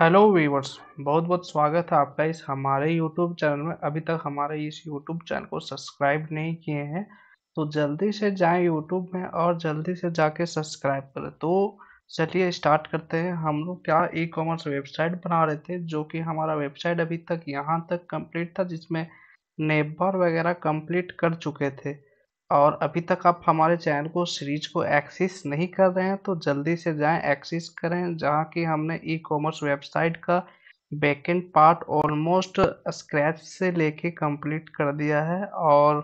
hello viewers बहुत बहुत स्वागत है आपका इस हमारे यूट्यूब चैनल में अभी तक हमारे इस यूट्यूब चैनल को सब्सक्राइब नहीं किए हैं तो जल्दी से जाएं यूट्यूब में और जल्दी से जाके सब्सक्राइब करें तो चलिए स्टार्ट करते हैं हम लोग क्या ई कॉमर्स वेबसाइट बना रहे थे जो कि हमारा वेबसाइट अभी तक यहाँ तक कम्प्लीट था जिसमें नेबर वगैरह कम्प्लीट कर चुके थे और अभी तक आप हमारे चैनल को सीरीज को एक्सेस नहीं कर रहे हैं तो जल्दी से जाएं एक्सेस करें जहां कि हमने ई कॉमर्स वेबसाइट का बैकेंड पार्ट ऑलमोस्ट स्क्रैच से लेके कंप्लीट कर दिया है और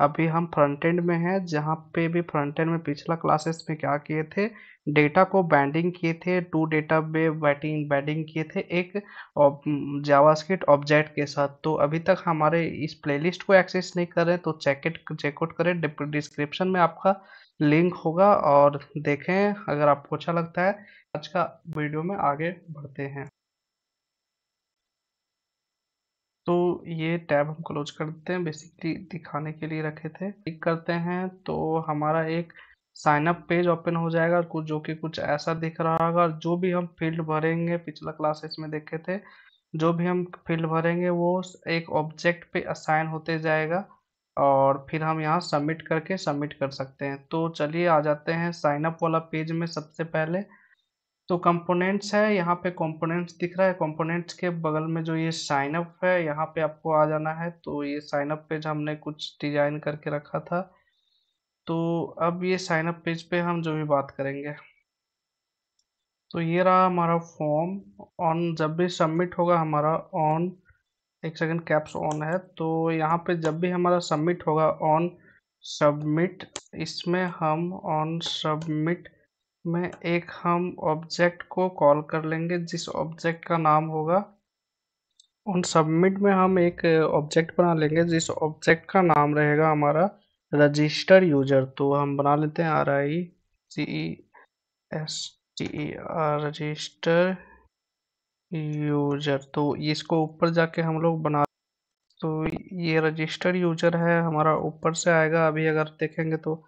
अभी हम फ्रंट एंड में हैं जहाँ पे भी फ्रंट एंड में पिछला क्लासेस में क्या किए थे डेटा को बैंडिंग किए थे टू डेटा बे बैटिंग बैंडिंग किए थे एक जावास्किट ऑब्जेक्ट के साथ तो अभी तक हमारे इस प्लेलिस्ट को एक्सेस नहीं कर रहे तो चेकआउट चेकआउट करें डिस्क्रिप्शन में आपका लिंक होगा और देखें अगर आपको अच्छा लगता है आज का वीडियो में आगे बढ़ते हैं तो ये टैब हम क्लोज कर देते हैं बेसिकली दिखाने के लिए रखे थे क्लिक करते हैं तो हमारा एक साइनअप पेज ओपन हो जाएगा कुछ जो कि कुछ ऐसा दिख रहा होगा जो भी हम फील्ड भरेंगे पिछला क्लासेस में देखे थे जो भी हम फील्ड भरेंगे वो एक ऑब्जेक्ट पे असाइन होते जाएगा और फिर हम यहाँ सबमिट करके सबमिट कर सकते हैं तो चलिए आ जाते हैं साइनअप वाला पेज में सबसे पहले तो कंपोनेंट्स है यहाँ पे कंपोनेंट्स दिख रहा है कंपोनेंट्स के बगल में जो ये साइन अप है यहाँ पे आपको आ जाना है तो ये साइन अप पेज हमने कुछ डिजाइन करके रखा था तो अब ये साइन अप पेज पे हम जो भी बात करेंगे तो ये रहा हमारा फॉर्म ऑन जब भी सबमिट होगा हमारा ऑन एक सेकंड कैप्स ऑन है तो यहाँ पे जब भी हमारा सबमिट होगा ऑन सबमिट इसमें हम ऑन सबमिट में एक हम ऑब्जेक्ट को कॉल कर लेंगे जिस ऑब्जेक्ट का नाम होगा उन सबमिट में हम एक ऑब्जेक्ट बना लेंगे जिस ऑब्जेक्ट का नाम रहेगा हमारा रजिस्टर यूजर तो हम बना लेते हैं R I C E S T E R register user तो इसको ऊपर जाके हम लोग बना तो ये रजिस्टर यूजर है हमारा ऊपर से आएगा अभी अगर देखेंगे तो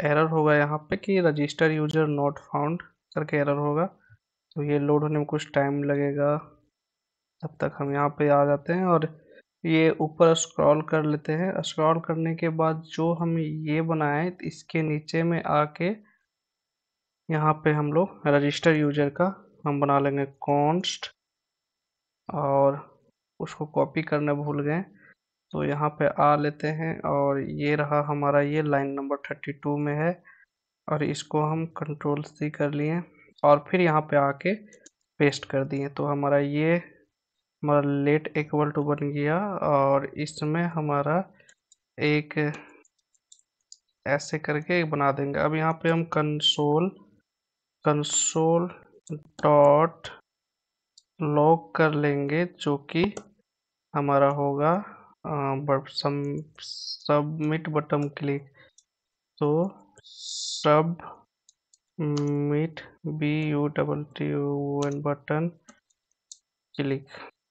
एरर होगा यहाँ पे कि रजिस्टर यूजर नॉट फाउंड करके एरर होगा तो ये लोड होने में कुछ टाइम लगेगा तब तक हम यहाँ पे आ जाते हैं और ये ऊपर स्क्रॉल कर लेते हैं स्क्रॉल करने के बाद जो हम ये बनाए इसके नीचे में आके यहाँ पे हम लोग रजिस्टर यूजर का हम बना लेंगे कॉन्स्ट और उसको कॉपी करना भूल गए तो यहाँ पे आ लेते हैं और ये रहा हमारा ये लाइन नंबर थर्टी टू में है और इसको हम कंट्रोल सी कर लिए और फिर यहाँ पे आके पेस्ट कर दिए तो हमारा ये हमारा लेट इक्वल टू बन गया और इसमें हमारा एक ऐसे करके एक बना देंगे अब यहाँ पे हम कंसोल कंसोल डॉट लॉक कर लेंगे जो कि हमारा होगा सबमिट बटन क्लिक तो submit B U double T N button click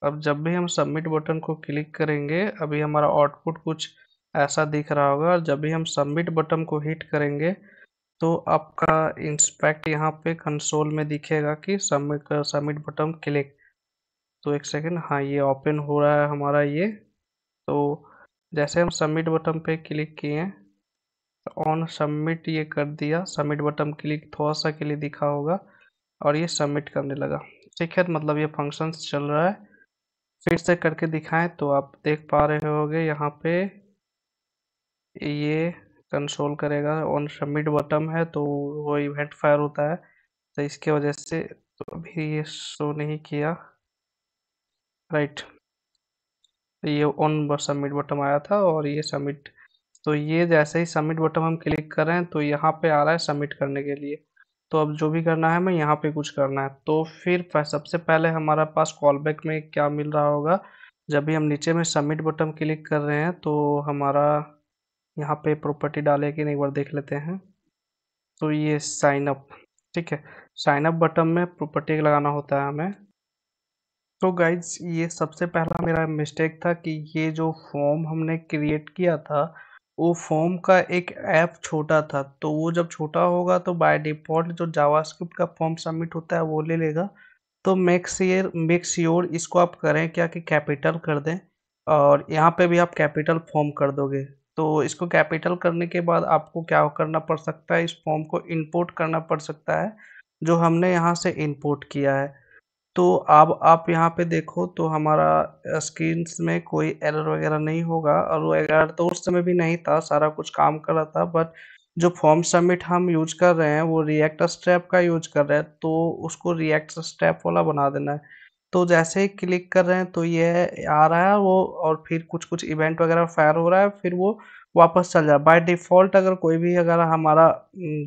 अब जब भी हम सबमिट बटन को क्लिक करेंगे अभी हमारा आउटपुट कुछ ऐसा दिख रहा होगा और जब भी हम सबमिट बटन को हिट करेंगे तो आपका इंस्पेक्ट यहाँ पे कंसोल में दिखेगा कि सबमिट सबमिट बटन क्लिक तो एक सेकेंड हाँ ये ओपन हो रहा है हमारा ये तो जैसे हम सबमिट बटन पे क्लिक किए ऑन सबमिट तो ये कर दिया सबमिट बटन क्लिक थोड़ा सा के लिए दिखा होगा और ये सबमिट करने लगा ठीक है तो मतलब ये फंक्शन चल रहा है फिर से करके दिखाएं तो आप देख पा रहे होगे यहाँ पे ये कंसोल करेगा ऑन सबमिट बटन है तो वो इवेंट फायर होता है तो इसके वजह से तो अभी ये शो नहीं किया राइट तो ये ऑन सबमिट बटन आया था और ये सबमिट तो ये जैसे ही सबमिट बटन हम क्लिक कर रहे हैं तो यहाँ पे आ रहा है सबमिट करने के लिए तो अब जो भी करना है मैं यहाँ पे कुछ करना है तो फिर सबसे पहले हमारा पास कॉल बैक में क्या मिल रहा होगा जब भी हम नीचे में सबमिट बटन क्लिक कर रहे हैं तो हमारा यहाँ पे प्रॉपर्टी डाले कि एक बार देख लेते हैं तो ये साइनअप ठीक है साइन अप बटन में प्रॉपर्टी लगाना होता है हमें तो गाइज ये सबसे पहला मेरा मिस्टेक था कि ये जो फॉर्म हमने क्रिएट किया था वो फॉर्म का एक ऐप छोटा था तो वो जब छोटा होगा तो बाय डिफ़ॉल्ट जो जावास्क्रिप्ट का फॉर्म सबमिट होता है वो ले लेगा तो मेक श्योर मेक श्योर इसको आप करें क्या कि कैपिटल कर दें और यहाँ पे भी आप कैपिटल फॉर्म कर दोगे तो इसको कैपिटल करने के बाद आपको क्या करना पड़ सकता है इस फॉर्म को इंपोर्ट करना पड़ सकता है जो हमने यहाँ से इंपोर्ट किया है तो अब आप यहाँ पे देखो तो हमारा स्क्रीन में कोई एरर वगैरह नहीं होगा और वो एरर तो उस समय भी नहीं था सारा कुछ काम कर रहा था बट जो फॉर्म सबमिट हम यूज कर रहे हैं वो रिएक्ट स्टेप का यूज कर रहे हैं तो उसको रिएक्ट स्टेप वाला बना देना है तो जैसे ही क्लिक कर रहे हैं तो ये आ रहा है वो और फिर कुछ कुछ इवेंट वगैरह फायर हो रहा है फिर वो वापस चल जाए बाय डिफ़ॉल्ट अगर कोई भी अगर हमारा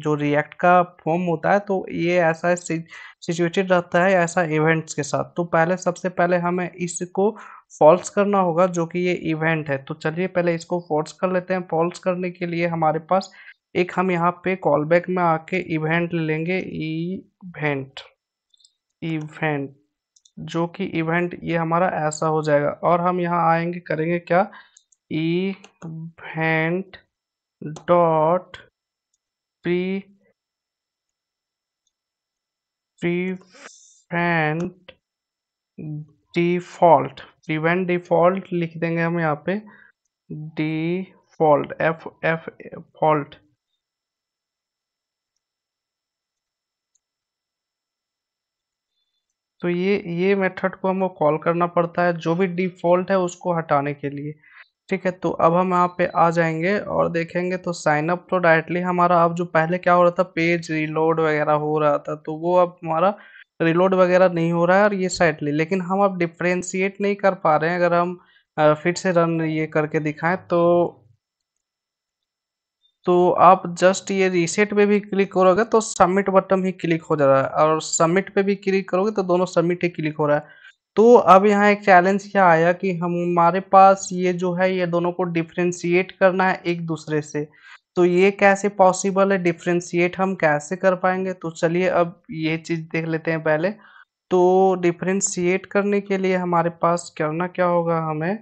जो रिएक्ट का फॉर्म होता है तो ये ऐसा सिचुएटेड रहता है ऐसा इवेंट्स के साथ तो पहले सबसे पहले हमें इसको फॉल्स करना होगा जो कि ये इवेंट है तो चलिए पहले इसको फॉल्स कर लेते हैं फॉल्स करने के लिए हमारे पास एक हम यहाँ पे कॉल बैक में आके इवेंट ले लेंगे इवेंट इवेंट जो कि इवेंट ये हमारा ऐसा हो जाएगा और हम यहाँ आएंगे करेंगे क्या event dot pre prevent default prevent default लिख देंगे हम यहाँ पे डिफॉल्ट एफ एफ फॉल्ट तो ये ये मेथड को हमको कॉल करना पड़ता है जो भी डिफॉल्ट है उसको हटाने के लिए ठीक है तो अब हम यहाँ पे आ जाएंगे और देखेंगे तो साइन अप तो डायरेक्टली हमारा अब जो पहले क्या हो रहा था पेज रिलोड वगैरह हो रहा था तो वो अब हमारा रिलोड वगैरह नहीं हो रहा है और ये साइडली लेकिन हम अब डिफ्रेंशिएट नहीं कर पा रहे हैं अगर हम फिर से रन ये करके दिखाएं तो तो आप जस्ट ये रीसेट पे भी क्लिक करोगे तो सबमिट बटन ही क्लिक हो जा रहा है और सबमिट पे भी क्लिक करोगे तो दोनों सबमिट ही क्लिक हो रहा है तो अब यहाँ एक चैलेंज क्या आया कि हमारे पास ये जो है ये दोनों को डिफ्रेंशिएट करना है एक दूसरे से तो ये कैसे पॉसिबल है डिफ्रेंशिएट हम कैसे कर पाएंगे तो चलिए अब ये चीज़ देख लेते हैं पहले तो डिफ्रेंशिएट करने के लिए हमारे पास करना क्या होगा हमें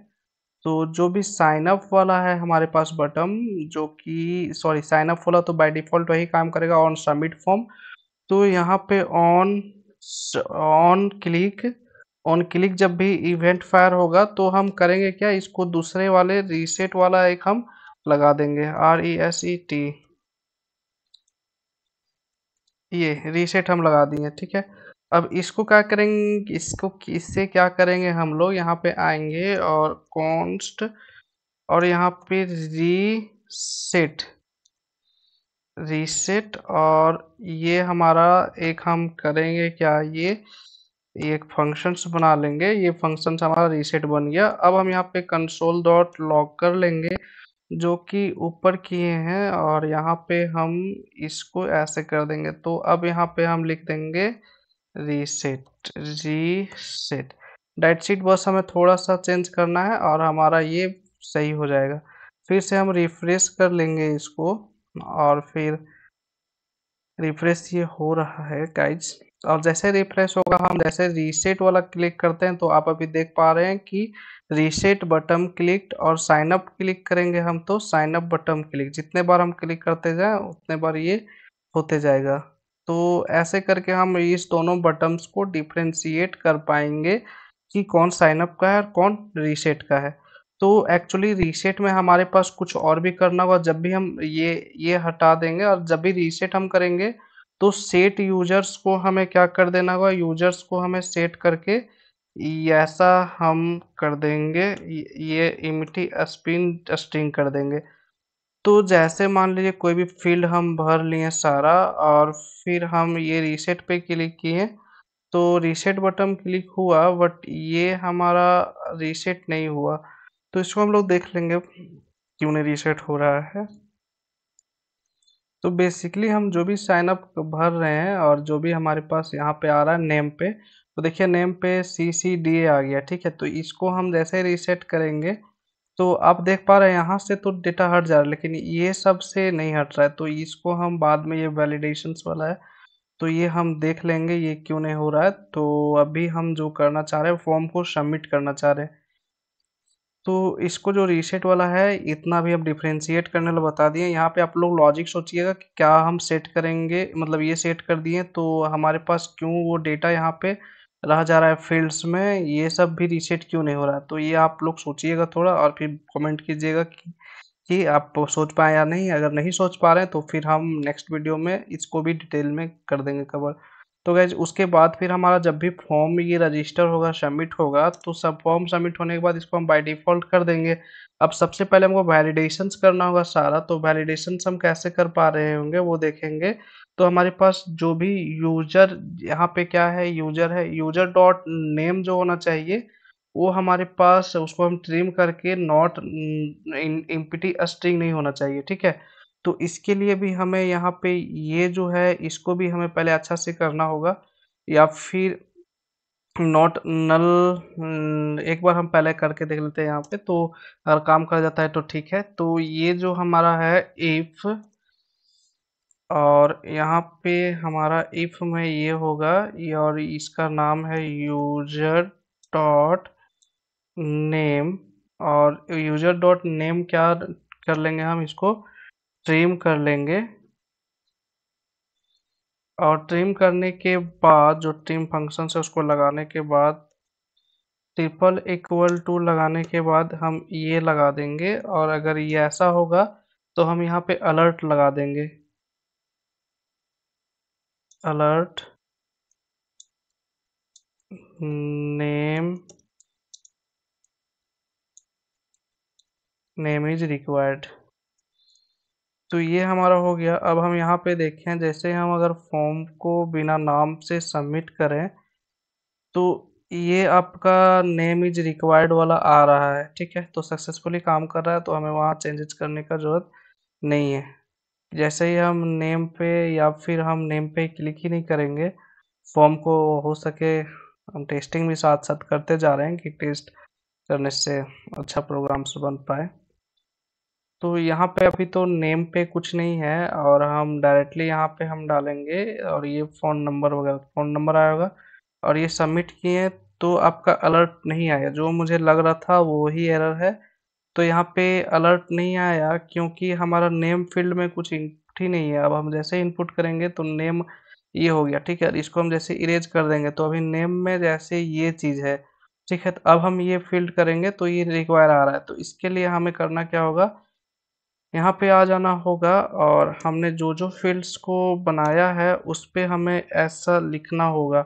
तो जो भी साइन अप वाला है हमारे पास बटन जो कि सॉरी साइन अप वाला तो बाय डिफ़ॉल्ट वही काम करेगा ऑन सबमिट फॉर्म तो यहाँ पे on on click on click जब भी इवेंट फायर होगा तो हम करेंगे क्या इसको दूसरे वाले रीसेट वाला एक हम लगा देंगे R E S E T ये रीसेट हम लगा दिए ठीक है अब इसको क्या करेंगे इसको इससे क्या करेंगे हम लोग यहाँ पे आएंगे और कॉन्स्ट और यहाँ पे रीसेट रीसेट और ये हमारा एक हम करेंगे क्या ये एक फंक्शंस बना लेंगे ये फंक्शन हमारा रीसेट बन गया अब हम यहाँ पे कंसोल डॉट लॉक कर लेंगे जो कि ऊपर किए हैं और यहाँ पे हम इसको ऐसे कर देंगे तो अब यहाँ पे हम लिख देंगे रीसेट रीसेट डेट शीट बस हमें थोड़ा सा चेंज करना है और हमारा ये सही हो जाएगा फिर से हम रिफ्रेश कर लेंगे इसको और फिर रिफ्रेश ये हो रहा है गाइज और जैसे रिफ्रेश होगा हम जैसे रीसेट वाला क्लिक करते हैं तो आप अभी देख पा रहे हैं कि रीसेट बटन क्लिक और साइन अप क्लिक करेंगे हम तो साइन अप बटन क्लिक जितने बार हम क्लिक करते जाएं उतने बार ये होते जाएगा तो ऐसे करके हम इस दोनों बटन्स को डिफ्रेंशिएट कर पाएंगे कि कौन साइन अप का है और कौन रीसेट का है तो एक्चुअली रीसेट में हमारे पास कुछ और भी करना होगा जब भी हम ये ये हटा देंगे और जब भी रीसेट हम करेंगे तो सेट यूजर्स को हमें क्या कर देना होगा यूजर्स को हमें सेट करके ऐसा हम कर देंगे ये इमिटी स्पिन स्ट्रिंग कर देंगे तो जैसे मान लीजिए कोई भी फील्ड हम भर लिए सारा और फिर हम ये रीसेट पे क्लिक किए तो रीसेट बटन क्लिक हुआ बट ये हमारा रीसेट नहीं हुआ तो इसको हम लोग देख लेंगे क्यों नहीं रीसेट हो रहा है तो बेसिकली हम जो भी साइन अप भर रहे हैं और जो भी हमारे पास यहाँ पे आ रहा है नेम पे तो देखिए नेम पे सी सी डी ए आ गया ठीक है तो इसको हम जैसे ही रीसेट करेंगे तो आप देख पा रहे हैं यहाँ से तो डेटा हट जा रहा है लेकिन ये सब से नहीं हट रहा है तो इसको हम बाद में ये वैलिडेशन वाला है तो ये हम देख लेंगे ये क्यों नहीं हो रहा है तो अभी हम जो करना चाह रहे हैं फॉर्म को सबमिट करना चाह रहे हैं तो इसको जो रीसेट वाला है इतना भी हम डिफ्रेंशिएट करने वाला बता दिए यहाँ पे आप लोग लॉजिक सोचिएगा कि क्या हम सेट करेंगे मतलब ये सेट कर दिए तो हमारे पास क्यों वो डेटा यहाँ पे रह जा रहा है फील्ड्स में ये सब भी रीसेट क्यों नहीं हो रहा तो ये आप लोग सोचिएगा थोड़ा और फिर कमेंट कीजिएगा कि कि आप सोच पाए या नहीं अगर नहीं सोच पा रहे हैं तो फिर हम नेक्स्ट वीडियो में इसको भी डिटेल में कर देंगे कवर तो गैज उसके बाद फिर हमारा जब भी फॉर्म ये रजिस्टर होगा सबमिट होगा तो सब फॉर्म सबमिट होने के बाद इसको हम बाय डिफ़ॉल्ट कर देंगे अब सबसे पहले हमको वैलिडेशन करना होगा सारा तो वैलिडेशन हम कैसे कर पा रहे होंगे वो देखेंगे तो हमारे पास जो भी यूजर यहाँ पे क्या है यूजर है यूजर डॉट नेम जो होना चाहिए वो हमारे पास उसको हम ट्रिम करके नॉट इम्पिटी स्ट्रिंग नहीं होना चाहिए ठीक है तो इसके लिए भी हमें यहाँ पे ये जो है इसको भी हमें पहले अच्छा से करना होगा या फिर नॉट नल एक बार हम पहले करके देख लेते हैं यहाँ पे तो अगर काम कर जाता है तो ठीक है तो ये जो हमारा है इफ और यहाँ पे हमारा इफ में ये होगा और इसका नाम है यूजर डॉट नेम और यूजर डॉट नेम क्या कर लेंगे हम इसको ट्रिम कर लेंगे और ट्रिम करने के बाद जो ट्रिम फंक्शन है उसको लगाने के बाद ट्रिपल इक्वल टू लगाने के बाद हम ये लगा देंगे और अगर ये ऐसा होगा तो हम यहाँ पे अलर्ट लगा देंगे alert name name is required तो ये हमारा हो गया अब हम यहाँ पे देखें जैसे हम अगर फॉर्म को बिना नाम से सबमिट करें तो ये आपका नेम इज रिक्वायर्ड वाला आ रहा है ठीक है तो सक्सेसफुली काम कर रहा है तो हमें वहाँ चेंजेस करने का ज़रूरत नहीं है जैसे ही हम नेम पे या फिर हम नेम पे क्लिक ही नहीं करेंगे फॉर्म को हो सके हम टेस्टिंग भी साथ साथ करते जा रहे हैं कि टेस्ट करने से अच्छा प्रोग्राम्स बन पाए तो यहाँ पे अभी तो नेम पे कुछ नहीं है और हम डायरेक्टली यहाँ पे हम डालेंगे और ये फ़ोन नंबर वगैरह फ़ोन नंबर आया होगा और ये सबमिट किए तो आपका अलर्ट नहीं आया जो मुझे लग रहा था वो ही एरर है तो यहाँ पे अलर्ट नहीं आया क्योंकि हमारा नेम फील्ड में कुछ इनपुट ही नहीं है अब हम जैसे इनपुट करेंगे तो नेम ये हो गया ठीक है इसको हम जैसे इरेज कर देंगे तो अभी नेम में जैसे ये चीज़ है ठीक है तो अब हम ये फील्ड करेंगे तो ये रिक्वायर आ रहा है तो इसके लिए हमें करना क्या होगा यहाँ पे आ जाना होगा और हमने जो जो फील्ड्स को बनाया है उस पर हमें ऐसा लिखना होगा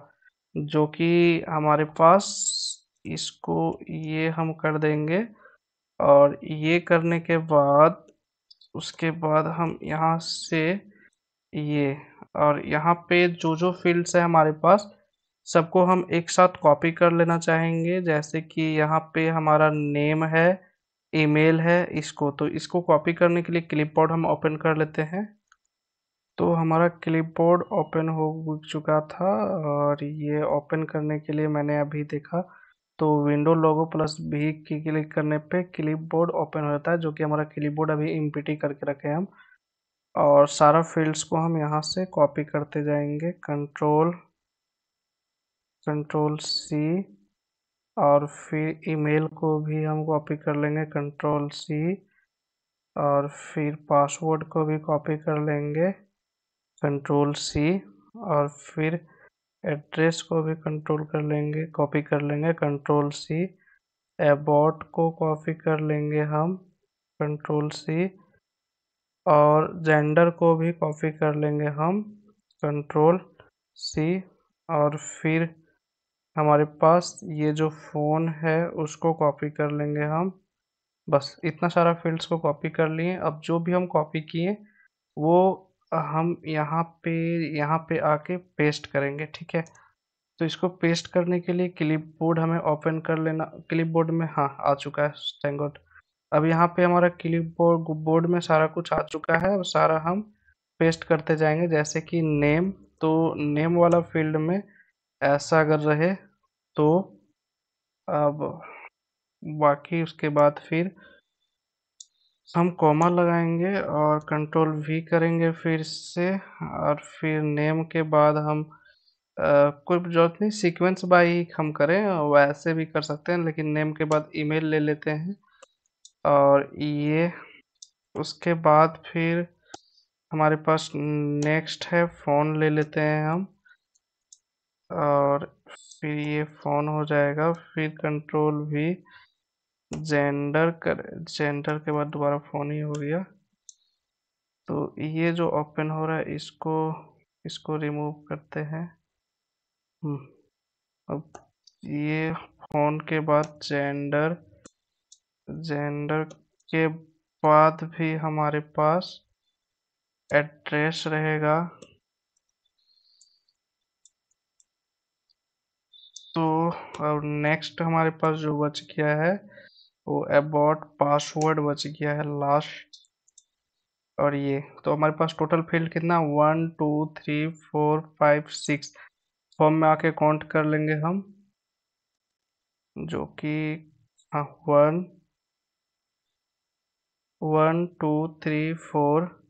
जो कि हमारे पास इसको ये हम कर देंगे और ये करने के बाद उसके बाद हम यहाँ से ये और यहाँ पे जो जो फील्ड्स है हमारे पास सबको हम एक साथ कॉपी कर लेना चाहेंगे जैसे कि यहाँ पे हमारा नेम है ईमेल है इसको तो इसको कॉपी करने के लिए क्लिपबोर्ड हम ओपन कर लेते हैं तो हमारा क्लिपबोर्ड ओपन हो चुका था और ये ओपन करने के लिए मैंने अभी देखा तो विंडो लोगो प्लस भी की क्लिक करने पे क्लिपबोर्ड ओपन हो जाता है जो कि हमारा क्लिपबोर्ड अभी टी करके रखे हम और सारा फील्ड्स को हम यहाँ से कॉपी करते जाएंगे कंट्रोल कंट्रोल सी और फिर ईमेल को भी हम कॉपी कर लेंगे कंट्रोल सी और फिर पासवर्ड को भी कॉपी कर लेंगे कंट्रोल सी और फिर एड्रेस को भी कंट्रोल कर लेंगे कॉपी कर लेंगे कंट्रोल सी एबॉट को कॉपी कर लेंगे हम कंट्रोल सी और जेंडर को भी कॉपी कर लेंगे हम कंट्रोल सी और फिर हमारे पास ये जो फ़ोन है उसको कॉपी कर लेंगे हम बस इतना सारा फील्ड्स को कॉपी कर लिए अब जो भी हम कॉपी किए वो हम यहाँ पे यहाँ पे आके पेस्ट करेंगे ठीक है तो इसको पेस्ट करने के लिए क्लिपबोर्ड हमें ओपन कर लेना क्लिपबोर्ड में हाँ आ चुका है थैंक गॉड अब यहाँ पे हमारा क्लिपबोर्ड बोर्ड में सारा कुछ आ चुका है और सारा हम पेस्ट करते जाएंगे जैसे कि नेम तो नेम वाला फील्ड में ऐसा अगर रहे तो अब बाकी उसके बाद फिर हम कॉमा लगाएंगे और कंट्रोल वी करेंगे फिर से और फिर नेम के बाद हम कोई जरूरत नहीं सीक्वेंस बाई हम करें वैसे भी कर सकते हैं लेकिन नेम के बाद ईमेल ले लेते हैं और ये उसके बाद फिर हमारे पास नेक्स्ट है फ़ोन ले लेते हैं हम और फिर ये फोन हो जाएगा फिर कंट्रोल भी जेंडर कर जेंडर के बाद दोबारा फोन ही हो गया तो ये जो ओपन हो रहा है इसको इसको रिमूव करते हैं हम्म, अब ये फोन के बाद जेंडर जेंडर के बाद भी हमारे पास एड्रेस रहेगा तो अब नेक्स्ट हमारे पास जो बच गया है वो अबाउट पासवर्ड बच गया है लास्ट और ये तो हमारे पास टोटल फील्ड कितना one two three four five six form में आके काउंट कर लेंगे हम जो कि हाँ one one two three four